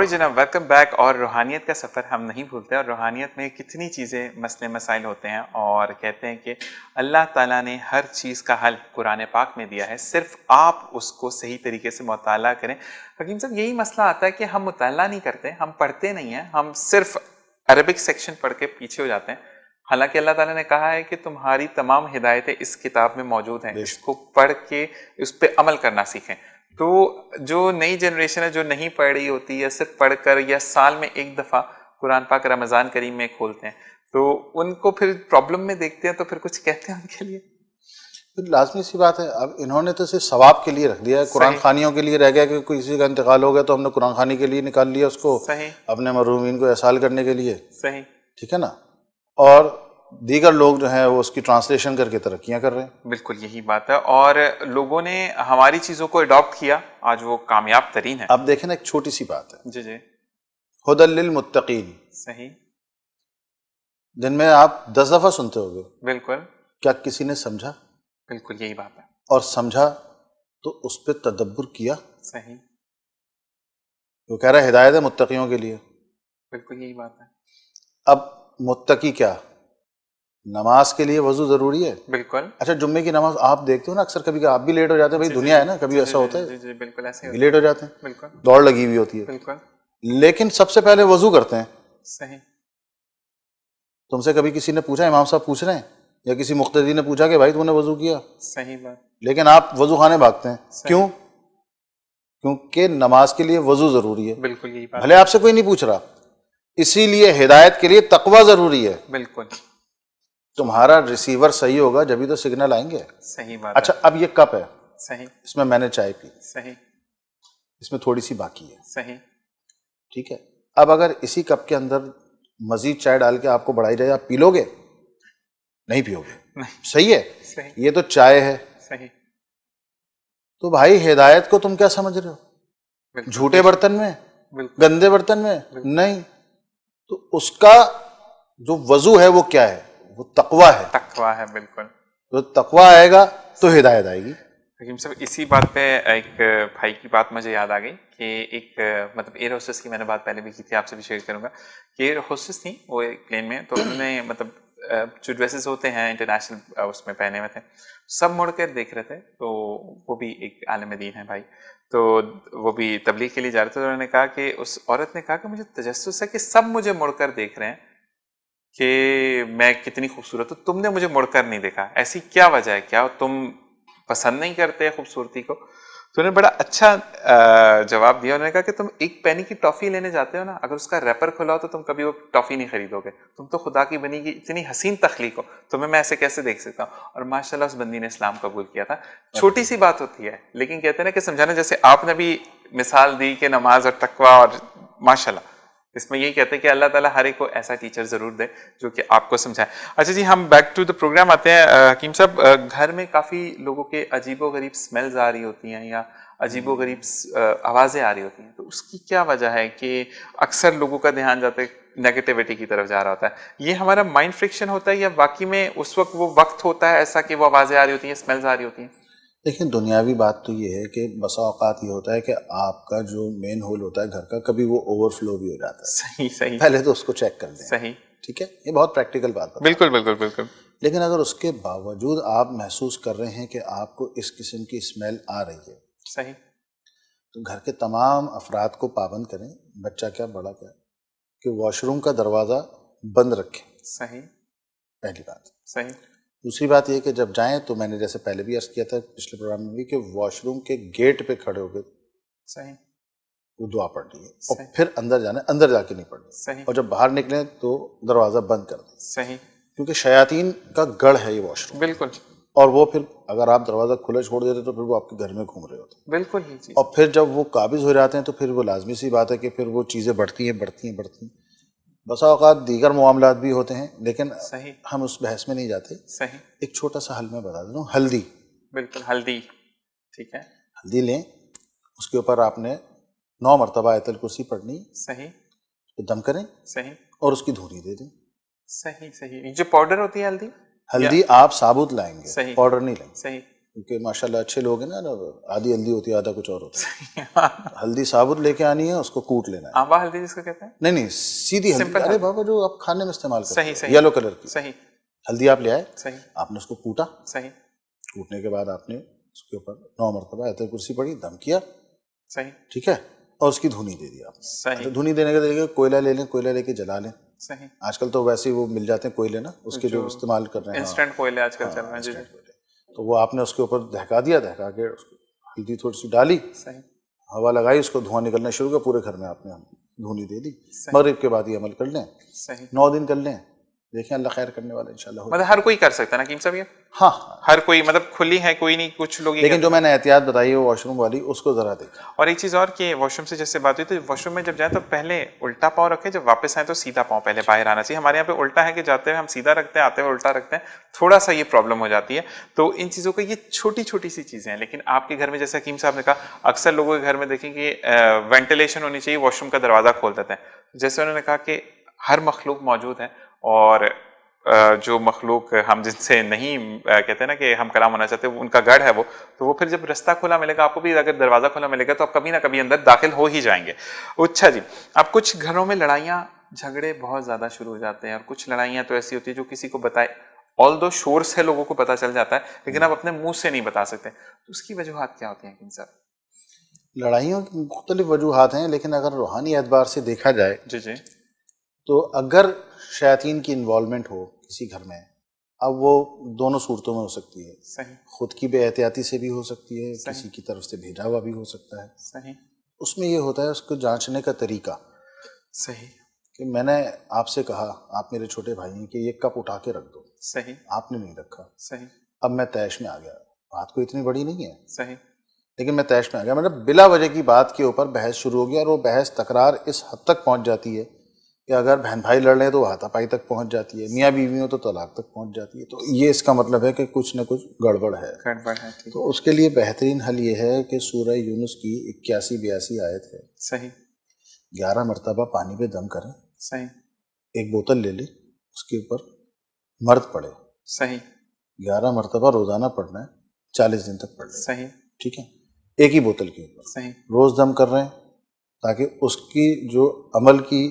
नौरी जनाब welcome back और रूहानियत का सफ़र हम नहीं भूलते और रूहानियत में कितनी चीज़ें मसले मसाइल होते हैं और कहते हैं कि अल्लाह ताला ने हर चीज़ का हल कुरान पाक में दिया है सिर्फ आप उसको सही तरीके से मुताल करें हकीम साहब यही मसला आता है कि हम मुताल नहीं करते हम पढ़ते नहीं हैं हम सिर्फ अरबिक सेक्शन पढ़ के पीछे हो जाते हैं हालांकि अल्लाह ताला ने कहा है कि तुम्हारी तमाम हिदायतें इस किताब में मौजूद हैं इसको पढ़ के उस पर अमल करना सीखें तो जो नई जनरेशन है जो नहीं पढ़ रही होती या सिर्फ पढ़कर या साल में एक दफ़ा कुरान पाक रमज़ान करीम में खोलते हैं तो उनको फिर प्रॉब्लम में देखते हैं तो फिर कुछ कहते हैं उनके लिए तो लाजमी सी बात है अब इन्होंने तो सिर्फ सवाब के लिए रख दिया है कुरान खानियों के लिए रह गया कि किसी का इंतकाल हो गया तो हमने कुरान खानी के लिए निकाल लिया उसको अपने मरूमिन को एहसाल करने के लिए सही ठीक है ना और दीगर लोग जो हैं वो उसकी ट्रांसलेशन करके तरक्कियां कर रहे हैं बिल्कुल यही बात है और लोगों ने हमारी चीज़ों को अडॉप्ट किया आज वो कामयाब तरीन है अब देखें ना एक छोटी सी बात है जी जी हदल सही दिन में आप दस दफ़ा सुनते हो बिल्कुल क्या किसी ने समझा बिल्कुल यही बात है और समझा तो उस पर तदब्बर किया सही वो कह रहा है हिदायत है मुत्तकियों के लिए बिल्कुल यही बात है अब मुत्तकी क्या नमाज के लिए वजू जरूरी है बिल्कुल अच्छा जुम्मे की नमाज आप देखते हो ना अक्सर कभी आप भी लेट हो जाते हैं भाई दुनिया है ना कभी ऐसा होता है बिल्कुल ऐसे लेट हो जाते हैं बिल्कुल दौड़ लगी हुई होती है बिल्कुल लेकिन सबसे पहले वजू करते हैं सही तुमसे कभी किसी ने पूछा इमाम साहब पूछ रहे हैं या किसी मुख्तदी ने पूछा कि भाई तुमने वजू किया सही बात लेकिन आप वजू खाने भागते हैं क्यों क्योंकि नमाज के लिए वजू जरूरी है बिल्कुल यही बात भले आपसे कोई नहीं पूछ रहा इसीलिए हिदायत के लिए तकवा जरूरी है बिल्कुल तुम्हारा रिसीवर सही होगा जब तो सिग्नल आएंगे सही बात अच्छा अब ये कप है सही इसमें मैंने चाय पी सही इसमें थोड़ी सी बाकी है सही ठीक है अब अगर इसी कप के अंदर मजीद चाय डाल के आपको बढ़ाई जाए आप पी लोगे नहीं पियोगे सही है सही। ये तो चाय है सही तो भाई हिदायत को तुम क्या समझ रहे हो झूठे बर्तन में गंदे बर्तन में नहीं तो उसका जो वजू है वो क्या है वो तकवा है तकवा है बिल्कुल तो तकवा आएगा तो हिदायत आएगी हकीम साहब इसी बात पे एक भाई की बात मुझे याद आ गई कि एक मतलब एयर होस्टेस की मैंने बात पहले भी की थी आपसे भी शेयर करूंगा कि एयर होस्टेस थी वो एक प्लेन में तो उन्होंने मतलब जो ड्रेसेस होते हैं इंटरनेशनल उसमें पहने हुए थे सब मुड़ कर देख रहे थे तो वो भी एक आलम दीन है भाई तो वो भी तबलीग के लिए जा रहे थे तो उन्होंने कहा कि उस औरत ने कहा कि मुझे तजस्स है कि सब मुझे मुड़ कर देख रहे हैं कि मैं कितनी खूबसूरत हूँ तुमने मुझे मुड़कर नहीं देखा ऐसी क्या वजह है क्या तुम पसंद नहीं करते खूबसूरती को तो उन्होंने बड़ा अच्छा जवाब दिया उन्होंने कहा कि तुम एक पैनी की टॉफ़ी लेने जाते हो ना अगर उसका रैपर खुला हो तो तुम कभी वो टॉफ़ी नहीं खरीदोगे तुम तो खुदा की बनी की इतनी हसीन तखलीक हो तुम्हें मैं ऐसे कैसे देख सकता हूँ और माशाल्लाह उस बंदी ने इस्लाम कबूल किया था छोटी सी बात होती है लेकिन कहते हैं ना कि समझाना जैसे आपने भी मिसाल दी कि नमाज और तकवा और माशाला इसमें यही कहते हैं कि अल्लाह ताला हर एक को ऐसा टीचर ज़रूर दे जो कि आपको समझाए अच्छा जी हम बैक टू द प्रोग्राम आते हैं हकीम साहब घर में काफ़ी लोगों के अजीबो गरीब स्मेल्स आ रही होती हैं या अजीबो गरीब आवाज़ें आ रही होती हैं तो उसकी क्या वजह है कि अक्सर लोगों का ध्यान जाता है नेगेटिविटी की तरफ जा रहा होता है ये हमारा माइंड फ्रिक्शन होता है या बाकी में उस वक्त वो वक्त होता है ऐसा कि वो आवाज़ें आ रही होती हैं स्मेल्स आ रही होती हैं देखिए दुनियावी बात तो ये है कि बसा औकात ये होता है कि आपका जो मेन होल होता है घर का कभी वो ओवरफ्लो भी हो जाता है सही सही पहले तो उसको चेक कर दें सही ठीक है ये बहुत प्रैक्टिकल बात है बिल्कुल बिल्कुल बिल्कुल लेकिन अगर उसके बावजूद आप महसूस कर रहे हैं कि आपको इस किस्म की स्मेल आ रही है सही तो घर के तमाम अफराद को पाबंद करें बच्चा क्या बड़ा क्या कि वॉशरूम का दरवाज़ा बंद रखें सही पहली बात सही दूसरी बात यह कि जब जाएं तो मैंने जैसे पहले भी अर्ज किया था पिछले प्रोग्राम में भी कि वॉशरूम के गेट पे खड़े होकर सही वो दुआ पढ़ है और फिर अंदर जाने अंदर जाके नहीं पढ़ना सही और जब बाहर निकले तो दरवाज़ा बंद कर दें सही क्योंकि शयातीन का गढ़ है ये वॉशरूम बिल्कुल और वो फिर अगर आप दरवाज़ा खुला छोड़ देते तो फिर वो आपके घर में घूम रहे होते बिल्कुल ही और फिर जब वो काबिज हो जाते हैं तो फिर वो लाजमी सी बात है कि फिर वो चीज़ें बढ़ती हैं बढ़ती हैं बढ़ती हैं अवत दीगर मामला भी होते हैं लेकिन सही हम उस बहस में नहीं जाते सही एक छोटा सा हल मैं बता दे हल्दी बिल्कुल हल्दी ठीक है हल्दी लें उसके ऊपर आपने नौ मरतबा आयतल कुर्सी पढ़नी सही तो दम करें सही और उसकी धूरी दे दें सही सही जो पाउडर होती है हल्दी हल्दी आप साबुत लाएंगे सही पाउडर नहीं लाएंगे सही क्योंकि माशाल्लाह अच्छे लोग हैं ना आधी हल्दी होती है आधा कुछ और होता है हल्दी साबुत लेके आनी है उसको कूट लेना है आंबा हल्दी जिसको कहते हैं नहीं नहीं सीधी हल्दी अरे बाबा जो आप खाने में इस्तेमाल करते सही, सही येलो कलर की सही हल्दी आप ले आए सही आपने उसको कूटा सही कूटने के बाद आपने उसके ऊपर नौ मरतबा ऐतर कुर्सी पड़ी दम किया सही ठीक है और उसकी धुनी दे दी आपने अच्छा, धुनी देने के तरीके कोयला ले लें कोयला लेके जला लें सही आजकल तो वैसे ही वो मिल जाते हैं कोयले ना उसके जो इस्तेमाल कर रहे हैं इंस्टेंट कोयले आजकल हाँ, चल रहे हैं तो वो आपने उसके ऊपर दहका दिया दहका के उसको हल्दी थोड़ी सी डाली हवा लगाई उसको धुआं निकलना शुरू किया पूरे घर में आपने धुनी दे दी मगरब के बाद ये अमल कर लें नौ दिन कर लें देखें अल्लाह खैर करने वाला इंशाल्लाह मतलब हर कोई कर सकता है ना कीम साहब ये हाँ हर कोई मतलब खुली है कोई नहीं कुछ लोग लेकिन जो मैंने एहतियात बताई है वॉशरूम वाली उसको ज़रा देख और एक चीज़ और कि वॉशरूम से जैसे बात हुई तो वॉशरूम में जब जाए तो पहले उल्टा पाँव रखें जब वापस आए तो सीधा पाँव पहले बाहर आना चाहिए हमारे यहाँ पे उल्टा है कि जाते हुए हम सीधा रखते हैं आते हुए उल्टा रखते हैं थोड़ा सा ये प्रॉब्लम हो जाती है तो इन चीज़ों को ये छोटी छोटी सी चीज़ें हैं लेकिन आपके घर में जैसे हकीम साहब ने कहा अक्सर लोगों के घर में देखें कि वेंटिलेशन होनी चाहिए वॉशरूम का दरवाज़ा खोल देते हैं जैसे उन्होंने कहा कि हर मखलूक मौजूद है और जो मखलूक हम जिनसे नहीं कहते ना कि हम कलाम होना चाहते उनका गढ़ है वो तो वो फिर जब रास्ता खुला मिलेगा आपको भी अगर दरवाज़ा खुला मिलेगा तो आप कभी ना कभी अंदर दाखिल हो ही जाएंगे अच्छा जी अब कुछ घरों में लड़ाइयाँ झगड़े बहुत ज़्यादा शुरू हो जाते हैं और कुछ लड़ाइयाँ तो ऐसी होती है जो किसी को बताए ऑल दो शोर से लोगों को पता चल जाता है लेकिन आप अपने मुँह से नहीं बता सकते तो उसकी वजूहत क्या होती हैं सर लड़ाइयों की मुख्तलिफ वजूहत हैं लेकिन अगर रूहानी एतबार से देखा जाए जी जी तो अगर शयातीन की इन्वॉलमेंट हो किसी घर में अब वो दोनों सूरतों में हो सकती है सही खुद की बेहतियाती से भी हो सकती है किसी की तरफ से भेजा हुआ भी हो सकता है सही उसमें ये होता है उसको जांचने का तरीका सही कि मैंने आपसे कहा आप मेरे छोटे भाई हैं कि ये कप उठा के रख दो सही आपने नहीं रखा सही अब मैं तैश में आ गया बात कोई इतनी बड़ी नहीं है सही लेकिन मैं तैश में आ गया मतलब बिला वजह की बात के ऊपर बहस शुरू हो गई और वो बहस तकरार इस हद तक पहुंच जाती है कि अगर बहन भाई लड़ रहे हैं तो हाथापाई तक पहुंच जाती है मियाँ बीवी हो तो तलाक तक पहुंच जाती है तो ये इसका मतलब है कि कुछ ना कुछ गड़बड़ है गड़बड़ है तो उसके लिए बेहतरीन हल ये है कि सूर्य यूनुस की इक्यासी बयासी आयत है सही ग्यारह मरतबा पानी पे दम करें सही एक बोतल ले ली उसके ऊपर मर्द पड़े सही ग्यारह मरतबा रोजाना पढ़ना है चालीस दिन तक पढ़ना सही ठीक है एक ही बोतल के ऊपर सही रोज दम कर रहे हैं ताकि उसकी जो अमल की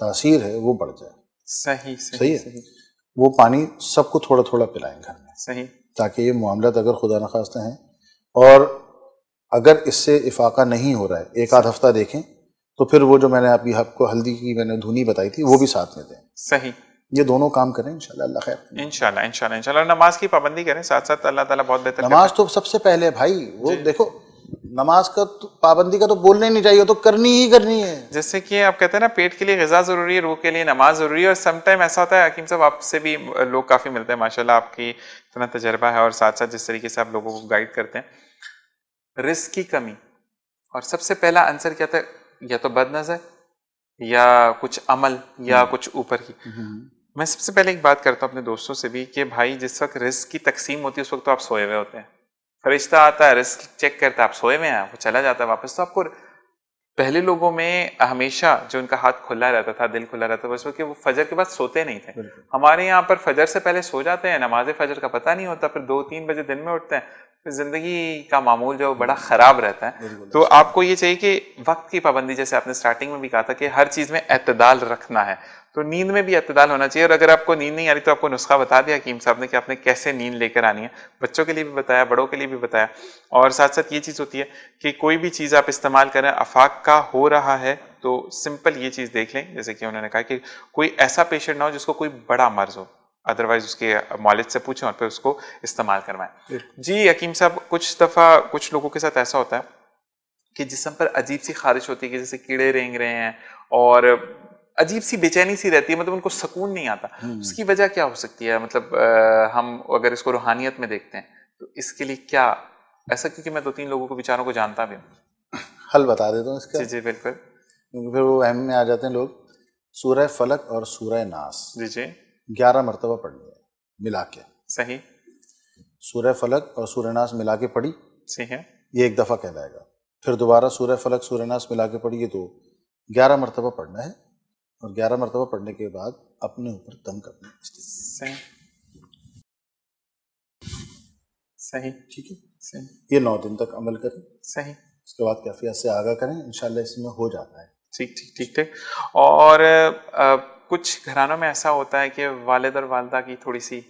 तासीर है वो बढ़ जाए सही सही, सही है सही। वो पानी सबको थोड़ा थोड़ा पिलाएं घर में सही ताकि ये मामला अगर खुदा न खास्ता हैं और अगर इससे इफाका नहीं हो रहा है एक आध हफ्ता देखें तो फिर वो जो मैंने आपकी आपको हल्दी की मैंने धुनी बताई थी वो भी साथ में दें सही ये दोनों काम करें इंशाल्लाह अल्लाह खैर इंशाल्लाह इंशाल्लाह इंशाल्लाह नमाज की पाबंदी करें साथ साथ अल्लाह ताला बहुत बेहतर नमाज तो सबसे पहले भाई वो देखो नमाज का तो, पाबंदी का तो बोलना ही नहीं चाहिए तो करनी ही करनी है जैसे कि आप कहते हैं ना पेट के लिए गजा जरूरी है रूह के लिए नमाज जरूरी है और समटाइम ऐसा होता है हकीम साहब आपसे भी लोग काफ़ी मिलते हैं माशाल्लाह आपकी इतना तजर्बा है और साथ साथ जिस तरीके से आप लोगों को गाइड करते हैं रिस्क की कमी और सबसे पहला आंसर क्या था या तो बद नज़र या कुछ अमल या हम्म। कुछ ऊपर की हम्म। मैं सबसे पहले एक बात करता हूँ अपने दोस्तों से भी कि भाई जिस वक्त रिस्क की तकसीम होती है उस वक्त तो आप सोए हुए होते हैं फरिश्ता आता है रिस्क चेक करता है आप सोए में हैं वो चला जाता है वापस तो आपको पहले लोगों में हमेशा जो उनका हाथ खुला रहता था दिल खुला रहता था बस वो फजर के बाद सोते नहीं थे हमारे यहाँ पर फजर से पहले सो जाते हैं नमाज फजर का पता नहीं होता फिर दो तीन बजे दिन में उठते हैं फिर जिंदगी का मामूल जो बड़ा ख़राब रहता है तो आपको ये चाहिए कि वक्त की पाबंदी जैसे आपने स्टार्टिंग में भी कहा था कि हर चीज़ में अतदाल रखना है तो नींद में भी अतदाल होना चाहिए और अगर आपको नींद नहीं आ रही तो आपको नुस्खा बता दिया हकीम साहब ने कि आपने कैसे नींद लेकर आनी है बच्चों के लिए भी बताया बड़ों के लिए भी बताया और साथ साथ ये चीज़ होती है कि कोई भी चीज़ आप इस्तेमाल करें अफाक का हो रहा है तो सिंपल ये चीज़ देख लें जैसे कि उन्होंने कहा कि कोई ऐसा पेशेंट ना हो जिसको कोई बड़ा मर्ज हो अदरवाइज उसके मॉलेज से पूछें और फिर उसको इस्तेमाल करवाएं जी हकीम साहब कुछ दफ़ा कुछ लोगों के साथ ऐसा होता है कि जिसम पर अजीब सी खारिश होती है कि जैसे कीड़े रेंग रहे हैं और अजीब सी बेचैनी सी रहती है मतलब उनको सुकून नहीं आता हम्म। उसकी वजह क्या हो सकती है मतलब आ, हम अगर इसको रूहानियत में देखते हैं तो इसके लिए क्या ऐसा क्योंकि मैं दो तीन लोगों के विचारों को जानता भी हूँ हल बता देता हूँ इसका जी जी बिल्कुल क्योंकि फिर वो अहम में आ जाते हैं लोग सूर्य फलक और सूर्य नास जी जी ग्यारह मरतबा पढ़नी है मिला के सही सूर्य फलक और सूर्यनाश मिला के पढ़ी सही है ये एक दफ़ा कहलाएगा फिर दोबारा सूर्य फलक सूर्यनाश मिला के पढ़ी ये तो ग्यारह मरतबा पढ़ना है और ग्यारह मरतबा पढ़ने के बाद अपने ऊपर दम करना सही ठीक है सही ये नौ दिन तक अमल करें सही उसके बाद कैफियत से आगा करें इनशाला इसमें हो जाता है ठीक ठीक ठीक ठीक और आ, कुछ घरानों में ऐसा होता है कि वालद और वालदा की थोड़ी सी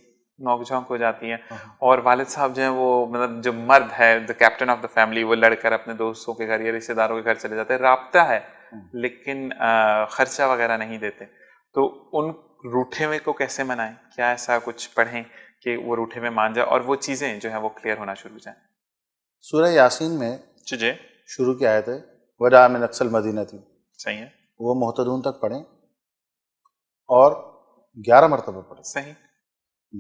नोकझोंक हो जाती है हाँ। और वालद साहब जो है वो मतलब जो मर्द है the captain of the family वो लड़कर अपने दोस्तों के घर या रिश्तेदारों के घर चले जाते हैं रबता है हम्म। लेकिन खर्चा वगैरह नहीं देते तो उन रूठे को कैसे मनाएं क्या ऐसा कुछ पढ़ें कि वो रूठे में मान जाए और वो चीज़ें जो है वो क्लियर होना शुरू हो जाए सूर्य यासिन में जी शुरू की आए थे वजा में नक्सल मदीना थी सही है वो मोहतदून तक पढ़ें और ग्यारह मरतबा पढ़ें सही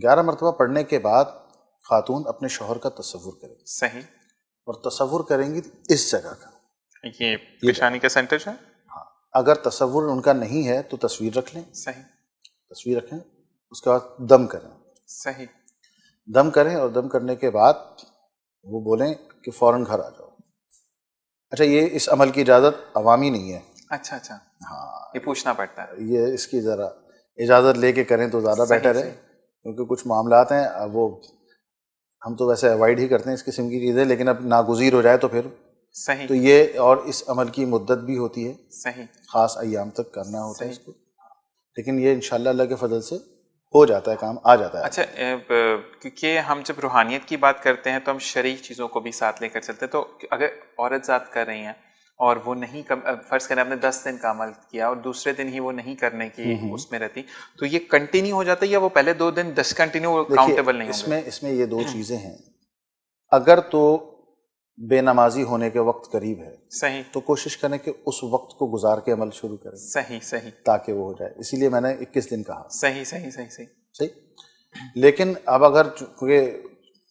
ग्यारह मरतबा पढ़ने के बाद खातून अपने शोहर का तस्वुर करें सही और तस्वुर करेंगी तो इस जगह का ये पेशानी का सेंटर है हाँ अगर तस्वुर उनका नहीं है तो तस्वीर रख लें सही तस्वीर रखें उसके बाद दम करें सही दम करें और दम करने के बाद वो बोलें कि फ़ौरन घर आ जाओ अच्छा ये इस अमल की इजाज़त अवामी नहीं है अच्छा अच्छा हाँ ये पूछना पड़ता है ये इसकी ज़रा इजाज़त लेके करें तो ज़्यादा बेटर है क्योंकि कुछ मामला हैं वो हम तो वैसे अवॉइड ही करते हैं इस किस्म की चीज़ें लेकिन अब नागुजीर हो जाए तो फिर सही तो ये और इस अमल की मुद्दत भी होती है सही खास अयाम तक करना होता है इसको लेकिन ये इनशाला के फजल से हो जाता है काम आ जाता है अच्छा क्योंकि हम जब रूहानियत की बात करते हैं तो हम शरीक चीज़ों को भी साथ लेकर चलते हैं तो अगर औरत ज़ात कर रही हैं और वो नहीं कम फ़र्ज़ करें आपने दस दिन का अमल किया और दूसरे दिन ही वो नहीं करने की हम्म, हम्म। उसमें रहती तो ये कंटिन्यू हो जाता है या वो पहले दो दिन दस काउंटेबल नहीं इसमें इसमें ये दो हम्म। चीज़ें हैं अगर तो बेनमाजी होने के वक्त करीब है सही तो कोशिश करें कि उस वक्त को गुजार के अमल शुरू करें सही सही ताकि वो हो जाए इसीलिए मैंने 21 दिन कहा सही सही सही सही सही लेकिन अब अगर क्योंकि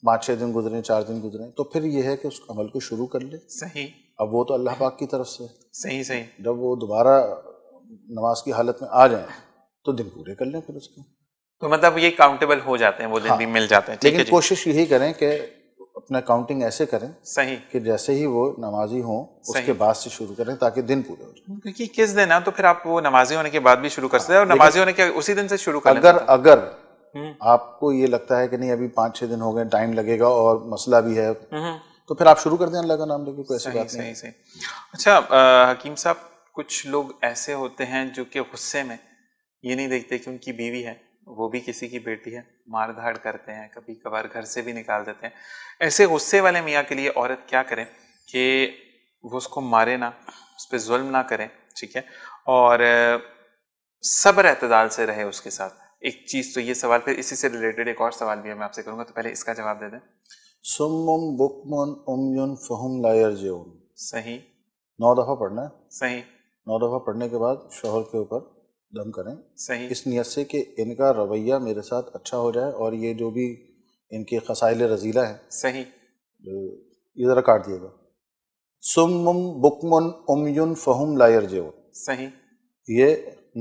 पाँच छः दिन गुजरे चार दिन गुजरे तो फिर ये है कि उस अमल को शुरू कर ले सही अब वो तो अल्लाह पाक की तरफ से सही सही जब वो दोबारा नमाज की हालत में आ जाए तो दिन पूरे कर लें फिर उसके तो मतलब ये काउंटेबल हो जाते हैं वो दिन हाँ, भी मिल जाते हैं लेकिन कोशिश यही करें कि अपना काउंटिंग ऐसे करें सही कि जैसे ही वो नमाजी हो उसके बाद से शुरू करें ताकि दिन पूरे हो जाए क्योंकि किस दिन है तो फिर आप वो नमाजी होने के बाद भी शुरू कर सकते हैं और हाँ, नमाजी होने के उसी दिन से शुरू कर अगर अगर हम्म। आपको ये लगता है कि नहीं अभी पाँच छह दिन हो गए टाइम लगेगा और मसला भी है हम्म। तो फिर आप शुरू कर दें अल्लाह का नाम लेके कोई ऐसी बात नहीं सही अच्छा हकीम साहब कुछ लोग ऐसे होते हैं जो कि गुस्से में ये नहीं देखते कि उनकी बीवी है वो भी किसी की बेटी है मार धाड़ करते हैं कभी कभार घर से भी निकाल देते हैं ऐसे गुस्से वाले मियाँ के लिए औरत क्या करें कि वो उसको मारे ना उस पर जुल्म ना करें ठीक है और सब्र अतदाल से रहे उसके साथ एक चीज़ तो ये सवाल फिर इसी से रिलेटेड एक और सवाल भी है मैं आपसे करूँगा तो पहले इसका जवाब दे दें सुमुम बुकमन उमयुन फहुम लायर सही नौ दफ़ा पढ़ना है सही नौ दफ़ा पढ़ने के बाद शोहर के ऊपर दम करें सही इस नियत से कि इनका रवैया मेरे साथ अच्छा हो जाए और ये जो भी इनके खसाइल रजीला हैं सही ये ज़रा काट दिएगा सुम बुकमन उमयुन फ़हम लायर जो सही ये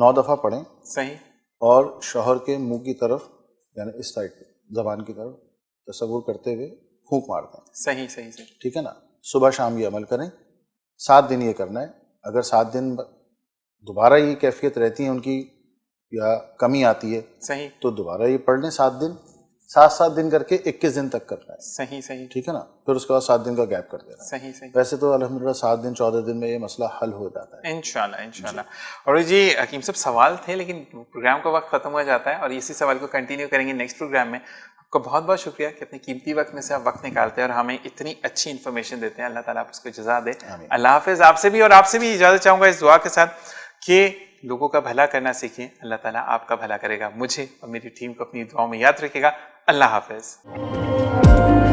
नौ दफ़ा पढ़ें सही और शोहर के मुंह की तरफ यानी इस साइड जबान की तरफ तस्वुर करते हुए फूक मार दें सही सही सही ठीक है ना सुबह शाम ये अमल करें सात दिन ये करना है अगर सात दिन दोबारा ये कैफियत रहती है उनकी या कमी आती है सही तो दोबारा ये पढ़ लें सात दिन सात सात दिन करके इक्कीस दिन तक करना है सही सही ठीक है ना फिर उसके बाद सात दिन का गैप कर देना सही सही वैसे तो अलहमदिल्ला सात दिन चौदह दिन में ये मसला हल हो जाता है इनशाला इनशाला और जी हकीम साहब सवाल थे लेकिन प्रोग्राम का वक्त खत्म हो जाता है और इसी सवाल को कंटिन्यू करेंगे नेक्स्ट प्रोग्राम में आपका बहुत बहुत शुक्रिया कि अपने कीमती वक्त में से आप वक्त निकालते हैं और हमें इतनी अच्छी इन्फॉर्मेशन देते हैं अल्लाह ताला आप उसको जजा दे अल्लाह हाफिज़ आपसे भी और आपसे भी इजाज़त चाहूँगा इस दुआ के साथ कि लोगों का भला करना सीखें अल्लाह ताला आपका भला करेगा मुझे और मेरी टीम को अपनी दुआओं में याद रखेगा अल्लाह हाफिज़